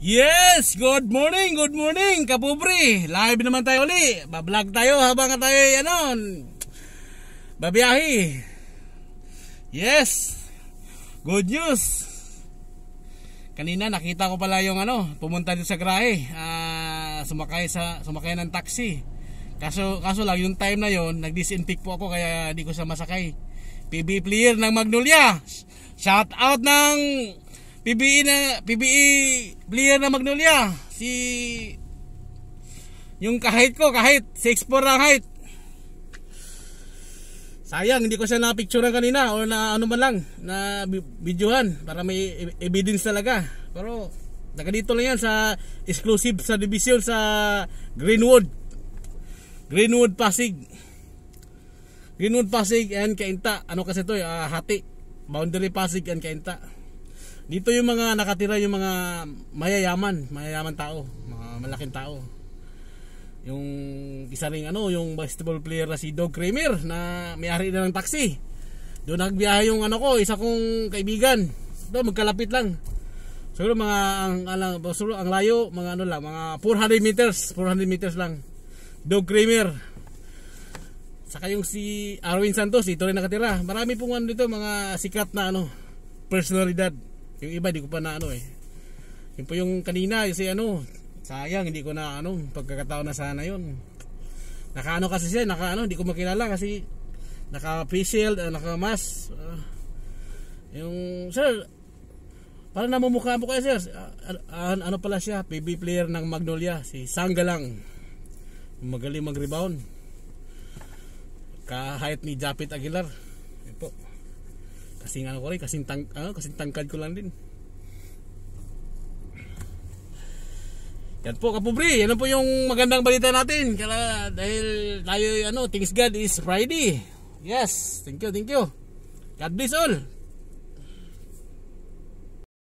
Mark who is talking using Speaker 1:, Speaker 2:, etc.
Speaker 1: Yes! Good morning! Good morning, kapobre! Live naman tayo uli. Bablog tayo habang tayo, ano, babiyahi. Yes! Good news! Kanina nakita ko pala yung ano, pumunta din sa grahe. Uh, ah, sumakay sa sumakay ng taxi. Kaso kaso lang yung time na yon, nagdisinfect po ako kaya di ko siya masakay. PB player ng Magnolia. Shout out ng PBE na PBE player na Magnolia si yung kahit ko kahit 6'4 ang height sayang hindi ko siya napicturean kanina o na ano man lang na videohan para may e, evidence talaga pero taga dito lang yan sa exclusive sa division sa Greenwood Greenwood Pasig Greenwood Pasig and Kainta ano kasi to uh, hati boundary Pasig and Kainta dito yung mga nakatira yung mga mayayaman, mayayaman tao, mga malaking tao. Yung isa ring ano, yung basketball player na si Dog Kramer na may-ari na ng taxi. Doon nagbiyahe yung ano ko, isa kong kaibigan. Doon magkalapit lang. Siguro mga ang alang siguro ang layo, mga ano lang, mga 400 meters, 400 meters lang. Dog Kramer. Saka yung si Arwin Santos, dito rin nakatira. Marami pong ano dito, mga sikat na ano, personalidad. Yung iba di ko pa na ano eh. Yung po yung kanina kasi ano, sayang hindi ko na ano, pagkakataon na sana yon. Nakaano kasi siya, nakaano, hindi ko makilala kasi naka facial, uh, naka mask. Uh, yung sir, para namumukha mo kayo sir. Uh, uh, ano pala siya, PB player ng Magnolia, si Sanggalang. Magaling mag-rebound. Kahit ni Japit Aguilar. Ito. Kasing ano ko rin, kasing, tang, ano, kasing tangkad ko lang din. Yan po kapobre, yan po yung magandang balita natin. Kaya dahil tayo ano, things God is Friday. Yes, thank you, thank you. God bless all.